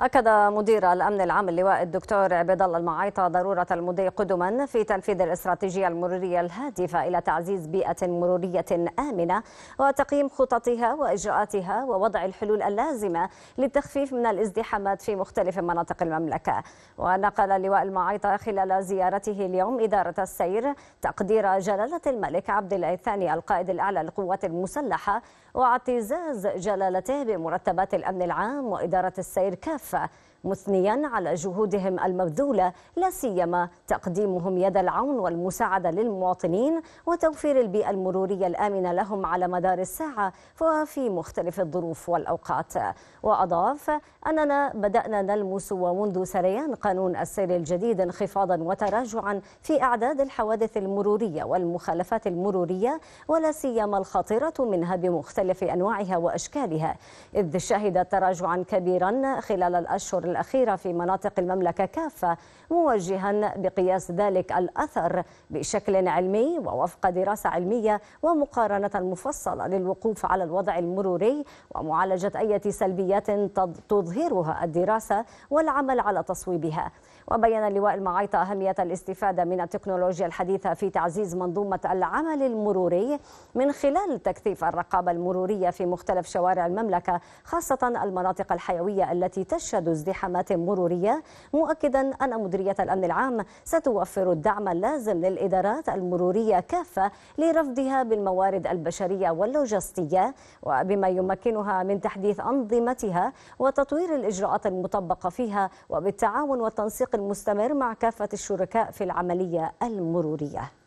أكد مدير الأمن العام اللواء الدكتور عبيد الله المعايطة ضرورة المضي قدما في تنفيذ الاستراتيجية المرورية الهادفة إلى تعزيز بيئة مرورية آمنة وتقييم خططها وإجراءاتها ووضع الحلول اللازمة للتخفيف من الازدحامات في مختلف مناطق المملكة ونقل اللواء المعايطة خلال زيارته اليوم إدارة السير تقدير جلالة الملك عبد الله الثاني القائد الأعلى للقوات المسلحة واعتزاز جلالته بمرتبات الأمن العام وإدارة السير كافة الخلف مثنيا على جهودهم المبذولة لا سيما تقديمهم يد العون والمساعدة للمواطنين وتوفير البيئة المرورية الآمنة لهم على مدار الساعة وفي مختلف الظروف والأوقات وأضاف أننا بدأنا نلمس ومنذ سريان قانون السير الجديد انخفاضا وتراجعا في أعداد الحوادث المرورية والمخالفات المرورية ولا سيما الخطيرة منها بمختلف أنواعها وأشكالها إذ شهدت تراجعا كبيرا خلال الأشهر الأخيرة في مناطق المملكة كافة موجها بقياس ذلك الأثر بشكل علمي ووفق دراسة علمية ومقارنة مفصلة للوقوف على الوضع المروري ومعالجة أي سلبيات تظهرها الدراسة والعمل على تصويبها وبين اللواء المعايطة أهمية الاستفادة من التكنولوجيا الحديثة في تعزيز منظومة العمل المروري من خلال تكثيف الرقابة المرورية في مختلف شوارع المملكة خاصة المناطق الحيوية التي تشهد ازدحام اقتحامات مرورية مؤكدا أن مديرية الأمن العام ستوفر الدعم اللازم للإدارات المرورية كافة لرفضها بالموارد البشرية واللوجستية وبما يمكنها من تحديث أنظمتها وتطوير الإجراءات المطبقة فيها وبالتعاون والتنسيق المستمر مع كافة الشركاء في العملية المرورية